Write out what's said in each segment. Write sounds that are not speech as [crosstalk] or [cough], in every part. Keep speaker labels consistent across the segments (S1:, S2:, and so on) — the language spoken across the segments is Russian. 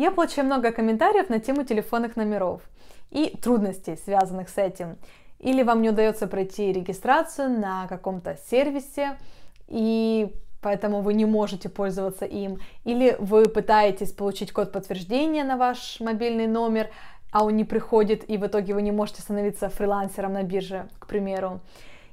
S1: Я получаю много комментариев на тему телефонных номеров и трудностей, связанных с этим. Или вам не удается пройти регистрацию на каком-то сервисе, и поэтому вы не можете пользоваться им. Или вы пытаетесь получить код подтверждения на ваш мобильный номер, а он не приходит, и в итоге вы не можете становиться фрилансером на бирже, к примеру.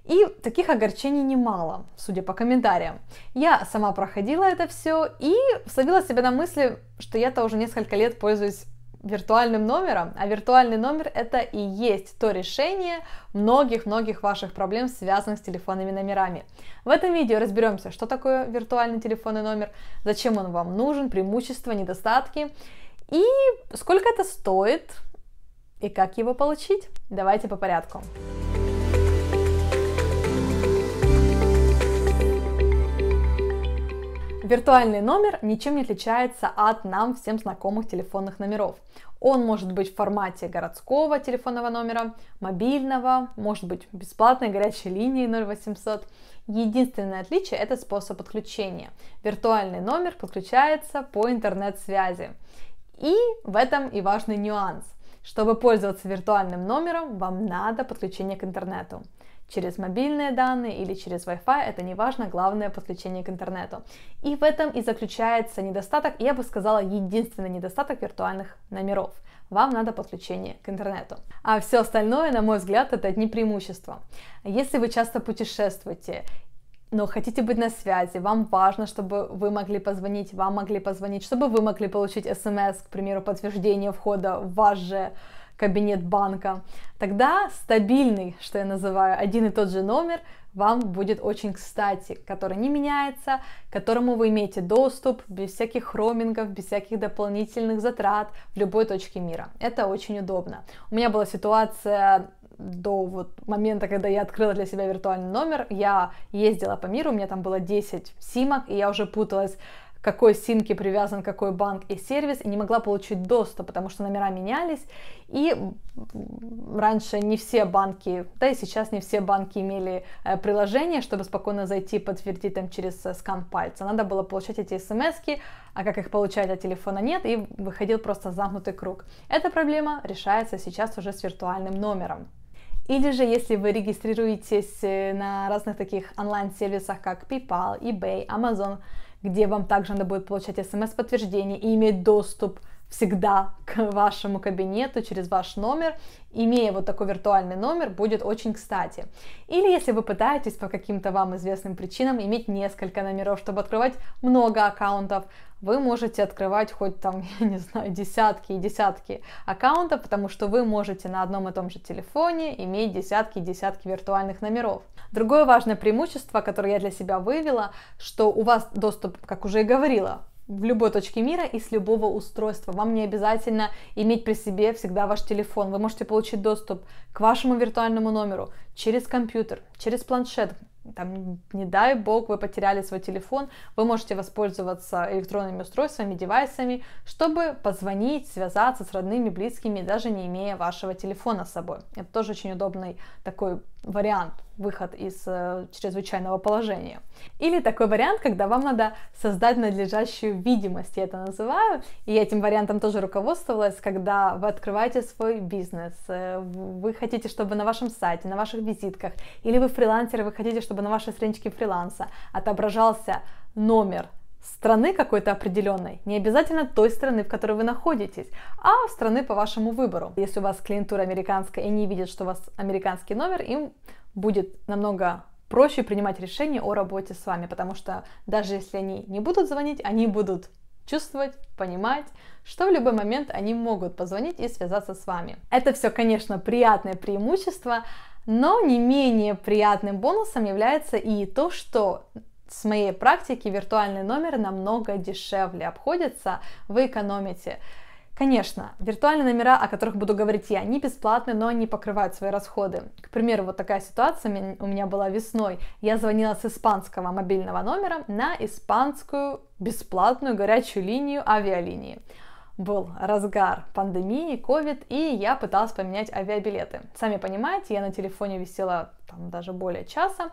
S1: И таких огорчений немало, судя по комментариям. Я сама проходила это все и словила себя на мысли, что я-то уже несколько лет пользуюсь виртуальным номером, а виртуальный номер это и есть то решение многих-многих ваших проблем, связанных с телефонными номерами. В этом видео разберемся, что такое виртуальный телефонный номер, зачем он вам нужен, преимущества, недостатки и сколько это стоит и как его получить. Давайте по порядку. Виртуальный номер ничем не отличается от нам всем знакомых телефонных номеров. Он может быть в формате городского телефонного номера, мобильного, может быть бесплатной горячей линии 0800. Единственное отличие – это способ подключения. Виртуальный номер подключается по интернет-связи. И в этом и важный нюанс. Чтобы пользоваться виртуальным номером, вам надо подключение к интернету. Через мобильные данные или через Wi-Fi, это не важно, главное подключение к интернету. И в этом и заключается недостаток, я бы сказала, единственный недостаток виртуальных номеров – вам надо подключение к интернету. А все остальное, на мой взгляд, это одни преимущества. Если вы часто путешествуете но хотите быть на связи, вам важно, чтобы вы могли позвонить, вам могли позвонить, чтобы вы могли получить смс, к примеру, подтверждение входа в ваш же кабинет банка, тогда стабильный, что я называю, один и тот же номер вам будет очень кстати, который не меняется, к которому вы имеете доступ без всяких роумингов, без всяких дополнительных затрат в любой точке мира. Это очень удобно. У меня была ситуация до вот момента, когда я открыла для себя виртуальный номер, я ездила по миру, у меня там было 10 симок, и я уже путалась, какой симке привязан какой банк и сервис, и не могла получить доступ, потому что номера менялись, и раньше не все банки, да и сейчас не все банки имели э, приложение, чтобы спокойно зайти, подтвердить там через э, скан пальца, надо было получать эти смс а как их получать от а телефона нет, и выходил просто замкнутый круг. Эта проблема решается сейчас уже с виртуальным номером. Или же, если вы регистрируетесь э, на разных таких онлайн-сервисах, как PayPal, eBay, Amazon, где вам также надо будет получать смс-подтверждение и иметь доступ к всегда к вашему кабинету через ваш номер, имея вот такой виртуальный номер, будет очень кстати. Или если вы пытаетесь по каким-то вам известным причинам иметь несколько номеров, чтобы открывать много аккаунтов, вы можете открывать хоть там, [laughs] я не знаю, десятки и десятки аккаунтов, потому что вы можете на одном и том же телефоне иметь десятки и десятки виртуальных номеров. Другое важное преимущество, которое я для себя вывела, что у вас доступ, как уже и говорила, в любой точке мира и с любого устройства. Вам не обязательно иметь при себе всегда ваш телефон. Вы можете получить доступ к вашему виртуальному номеру через компьютер, через планшет. Там, не дай бог, вы потеряли свой телефон, вы можете воспользоваться электронными устройствами, девайсами, чтобы позвонить, связаться с родными, близкими, даже не имея вашего телефона с собой. Это тоже очень удобный такой вариант выход из э, чрезвычайного положения. Или такой вариант, когда вам надо создать надлежащую видимость, я это называю, и этим вариантом тоже руководствовалась, когда вы открываете свой бизнес, э, вы хотите, чтобы на вашем сайте, на ваших визитках, или вы фрилансер, вы хотите, чтобы на вашей страничке фриланса отображался номер страны какой-то определенной, не обязательно той страны, в которой вы находитесь, а страны по вашему выбору. Если у вас клиентура американская и не видят, что у вас американский номер, им будет намного проще принимать решение о работе с вами, потому что даже если они не будут звонить, они будут чувствовать, понимать, что в любой момент они могут позвонить и связаться с вами. Это все, конечно, приятное преимущество, но не менее приятным бонусом является и то, что с моей практики виртуальный номер намного дешевле обходится, вы экономите. Конечно, виртуальные номера, о которых буду говорить я, они бесплатны, но они покрывают свои расходы. К примеру, вот такая ситуация у меня была весной. Я звонила с испанского мобильного номера на испанскую бесплатную горячую линию авиалинии был разгар пандемии, ковид, и я пыталась поменять авиабилеты. Сами понимаете, я на телефоне висела там даже более часа.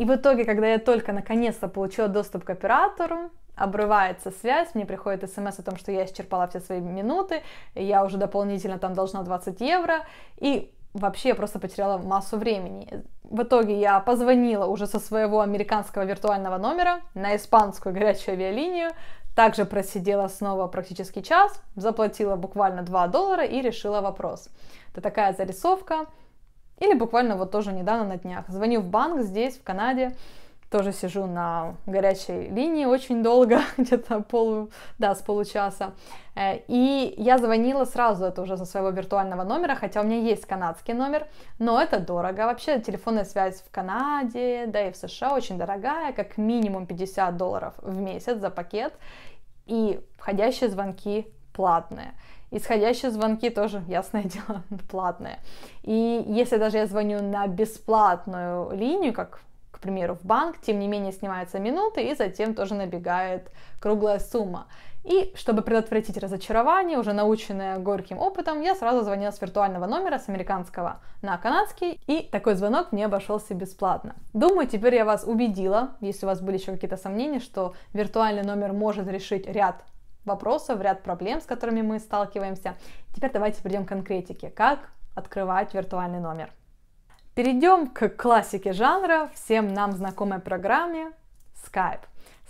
S1: И в итоге, когда я только наконец-то получила доступ к оператору, обрывается связь, мне приходит смс о том, что я исчерпала все свои минуты, я уже дополнительно там должна 20 евро, и вообще я просто потеряла массу времени. В итоге я позвонила уже со своего американского виртуального номера на испанскую горячую авиалинию, также просидела снова практически час, заплатила буквально 2 доллара и решила вопрос. Это такая зарисовка. Или буквально вот тоже недавно на днях. Звоню в банк здесь, в Канаде, тоже сижу на горячей линии очень долго, [laughs] где-то полу, да, с получаса. Э, и я звонила сразу, это уже со своего виртуального номера, хотя у меня есть канадский номер, но это дорого. Вообще телефонная связь в Канаде, да и в США очень дорогая, как минимум 50 долларов в месяц за пакет. И входящие звонки платная. Исходящие звонки тоже, ясное [laughs] дело, платные. И если даже я звоню на бесплатную линию, как, к примеру, в банк, тем не менее снимаются минуты, и затем тоже набегает круглая сумма. И чтобы предотвратить разочарование, уже наученная горьким опытом, я сразу звонила с виртуального номера, с американского на канадский, и такой звонок мне обошелся бесплатно. Думаю, теперь я вас убедила, если у вас были еще какие-то сомнения, что виртуальный номер может решить ряд вопросов, ряд проблем, с которыми мы сталкиваемся. Теперь давайте перейдем к конкретике. Как открывать виртуальный номер? Перейдем к классике жанра, всем нам знакомой программе Skype.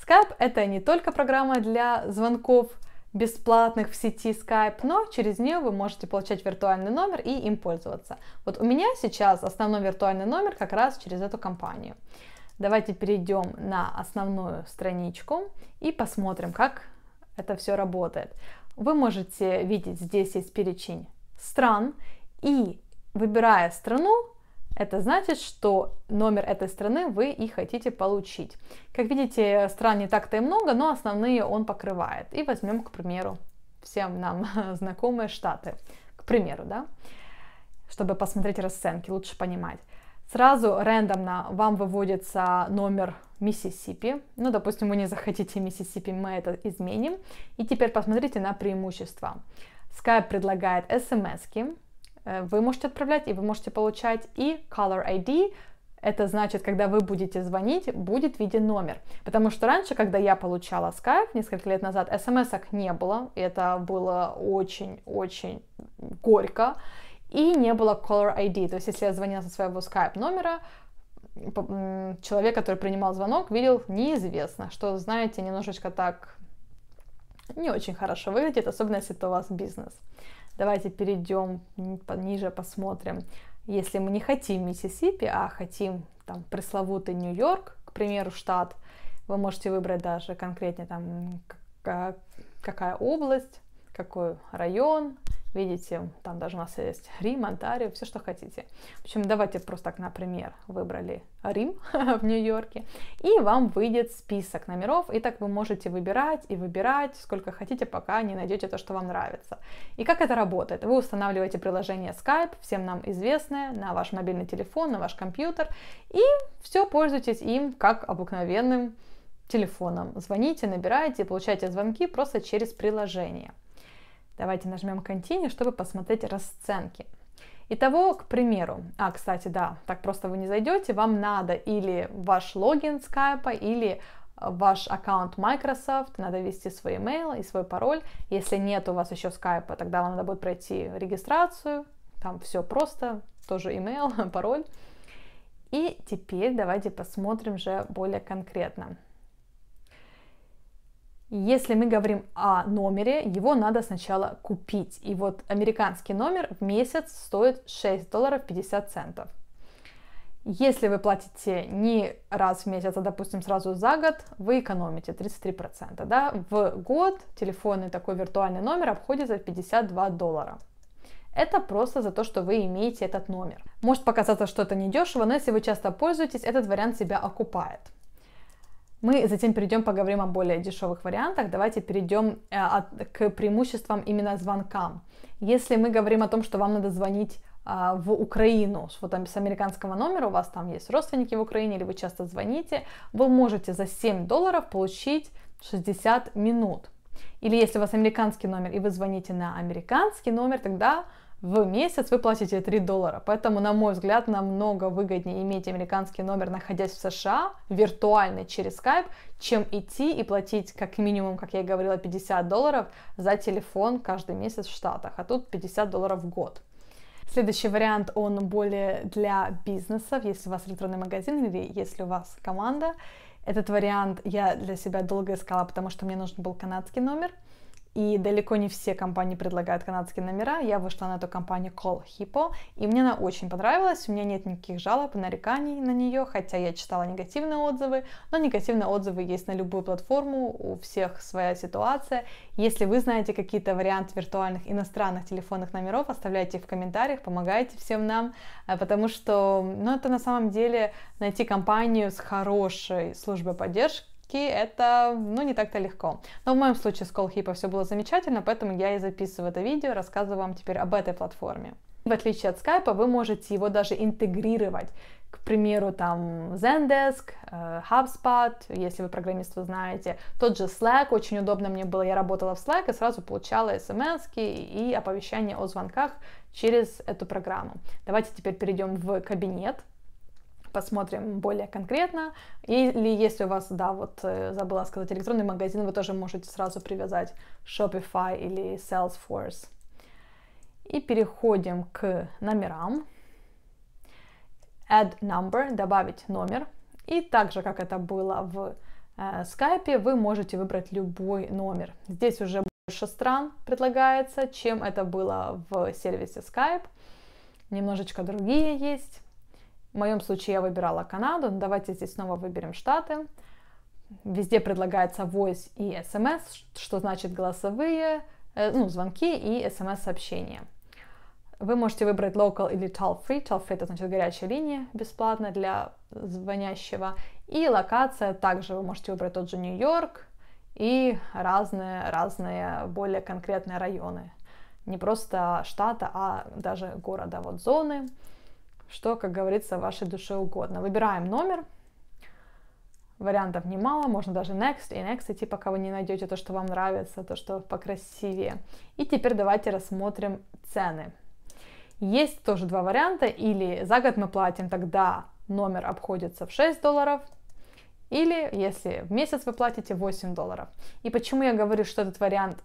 S1: Skype это не только программа для звонков бесплатных в сети Skype, но через нее вы можете получать виртуальный номер и им пользоваться. Вот у меня сейчас основной виртуальный номер как раз через эту компанию. Давайте перейдем на основную страничку и посмотрим, как это все работает. Вы можете видеть, здесь есть перечень стран, и выбирая страну, это значит, что номер этой страны вы и хотите получить. Как видите, стран не так-то и много, но основные он покрывает. И возьмем, к примеру, всем нам [laughs] знакомые штаты. К примеру, да? Чтобы посмотреть расценки, лучше понимать. Сразу рандомно вам выводится номер Миссисипи. Ну, допустим, вы не захотите Миссисипи, мы это изменим. И теперь посмотрите на преимущества. Skype предлагает смс э, Вы можете отправлять и вы можете получать. И Color ID, это значит, когда вы будете звонить, будет виден номер. Потому что раньше, когда я получала Skype, несколько лет назад, смс не было. И это было очень-очень горько и не было caller ID, то есть если я звонила со своего Skype номера, человек, который принимал звонок, видел неизвестно, что, знаете, немножечко так не очень хорошо выглядит, особенно если это у вас бизнес. Давайте перейдем ниже, посмотрим. Если мы не хотим Миссисипи, а хотим там пресловутый Нью-Йорк, к примеру, штат, вы можете выбрать даже конкретнее там какая область, какой район, Видите, там даже у нас есть Рим, Онтарио, все, что хотите. В общем, давайте просто так, например, выбрали Рим [laughs] в Нью-Йорке, и вам выйдет список номеров, и так вы можете выбирать и выбирать сколько хотите, пока не найдете то, что вам нравится. И как это работает? Вы устанавливаете приложение Skype, всем нам известное, на ваш мобильный телефон, на ваш компьютер, и все, пользуйтесь им как обыкновенным телефоном. Звоните, набираете, получаете звонки просто через приложение. Давайте нажмем Continue, чтобы посмотреть расценки. Итого, к примеру, а, кстати, да, так просто вы не зайдете, вам надо или ваш логин Skype, или э, ваш аккаунт Microsoft, надо ввести свой email и свой пароль. Если нет у вас еще Skype, тогда вам надо будет пройти регистрацию, там все просто, тоже email, [laughs] пароль. И теперь давайте посмотрим же более конкретно. Если мы говорим о номере, его надо сначала купить. И вот американский номер в месяц стоит 6 долларов 50 центов. Если вы платите не раз в месяц, а, допустим, сразу за год, вы экономите 33%. Да? В год телефонный такой виртуальный номер обходится в 52 доллара. Это просто за то, что вы имеете этот номер. Может показаться, что это недешево, но если вы часто пользуетесь, этот вариант себя окупает. Мы затем перейдем, поговорим о более дешевых вариантах. Давайте перейдем э, к преимуществам именно звонкам. Если мы говорим о том, что вам надо звонить а, в Украину, что там с американского номера у вас там есть родственники в Украине, или вы часто звоните, вы можете за 7 долларов получить 60 минут. Или если у вас американский номер, и вы звоните на американский номер, тогда в месяц вы платите 3 доллара. Поэтому, на мой взгляд, намного выгоднее иметь американский номер, находясь в США, виртуально через Skype, чем идти и платить как минимум, как я и говорила, 50 долларов за телефон каждый месяц в Штатах. А тут 50 долларов в год. Следующий вариант, он более для бизнесов, если у вас электронный магазин или если у вас команда. Этот вариант я для себя долго искала, потому что мне нужен был канадский номер и далеко не все компании предлагают канадские номера. Я вышла на эту компанию Call Hippo, и мне она очень понравилась. У меня нет никаких жалоб, нареканий на нее, хотя я читала негативные отзывы, но негативные отзывы есть на любую платформу, у всех своя ситуация. Если вы знаете какие-то варианты виртуальных иностранных телефонных номеров, оставляйте их в комментариях, помогайте всем нам, э, потому что, ну, это на самом деле найти компанию с хорошей службой поддержки, это, ну, не так-то легко. Но в моем случае с Колхипа все было замечательно, поэтому я и записываю это видео, рассказываю вам теперь об этой платформе. В отличие от Skype, вы можете его даже интегрировать. К примеру, там Zendesk, э, HubSpot, если вы программист, вы знаете. Тот же Slack, очень удобно мне было, я работала в Slack и сразу получала смс и оповещания о звонках через эту программу. Давайте теперь перейдем в кабинет посмотрим более конкретно. Или если у вас, да, вот э, забыла сказать, электронный магазин, вы тоже можете сразу привязать Shopify или Salesforce. И переходим к номерам. Add number, добавить номер. И также как это было в э, Skype, вы можете выбрать любой номер. Здесь уже больше стран предлагается, чем это было в сервисе Skype. Немножечко другие есть. В моем случае я выбирала Канаду, но давайте здесь снова выберем Штаты. Везде предлагается voice и SMS, что значит голосовые, э, ну, звонки и SMS-сообщения. Вы можете выбрать local или toll-free. Toll-free это значит горячая линия бесплатно для звонящего. И локация также вы можете выбрать тот же Нью-Йорк и разные, разные более конкретные районы. Не просто штата, а даже города, вот зоны что, как говорится, вашей душе угодно. Выбираем номер. Вариантов немало, можно даже next и next идти, пока вы не найдете то, что вам нравится, то, что покрасивее. И теперь давайте рассмотрим цены. Есть тоже два варианта, или за год мы платим, тогда номер обходится в 6 долларов, или если в месяц вы платите 8 долларов. И почему я говорю, что этот вариант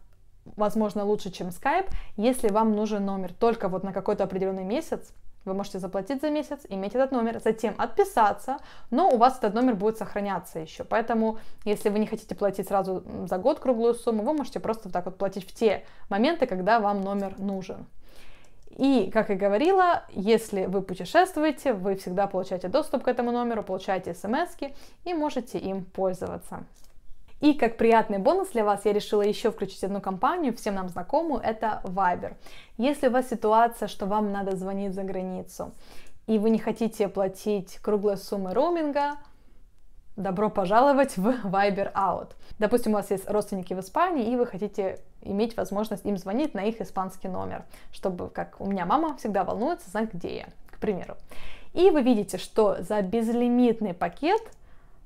S1: возможно лучше, чем Skype, если вам нужен номер только вот на какой-то определенный месяц, вы можете заплатить за месяц, иметь этот номер, затем отписаться, но у вас этот номер будет сохраняться еще. Поэтому, если вы не хотите платить сразу за год круглую сумму, вы можете просто так вот платить в те моменты, когда вам номер нужен. И, как и говорила, если вы путешествуете, вы всегда получаете доступ к этому номеру, получаете смс и можете им пользоваться. И как приятный бонус для вас я решила еще включить одну компанию, всем нам знакомую, это Viber. Если у вас ситуация, что вам надо звонить за границу, и вы не хотите платить круглой суммы роуминга, добро пожаловать в Viber Out. Допустим, у вас есть родственники в Испании, и вы хотите иметь возможность им звонить на их испанский номер, чтобы, как у меня мама всегда волнуется, знать, где я, к примеру. И вы видите, что за безлимитный пакет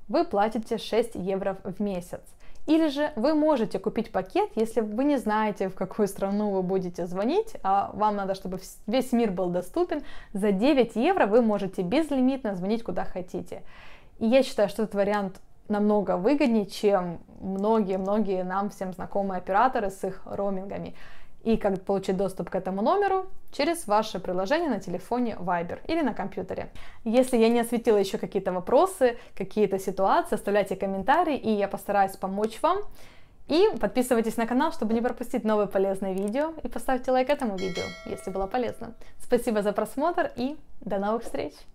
S1: вы платите 6 евро в месяц. Или же вы можете купить пакет, если вы не знаете, в какую страну вы будете звонить, а вам надо, чтобы весь мир был доступен. За 9 евро вы можете безлимитно звонить куда хотите. И я считаю, что этот вариант намного выгоднее, чем многие-многие нам всем знакомые операторы с их роумингами и как получить доступ к этому номеру через ваше приложение на телефоне Viber или на компьютере. Если я не осветила еще какие-то вопросы, какие-то ситуации, оставляйте комментарии, и я постараюсь помочь вам. И подписывайтесь на канал, чтобы не пропустить новые полезные видео, и поставьте лайк этому видео, если было полезно. Спасибо за просмотр и до новых встреч!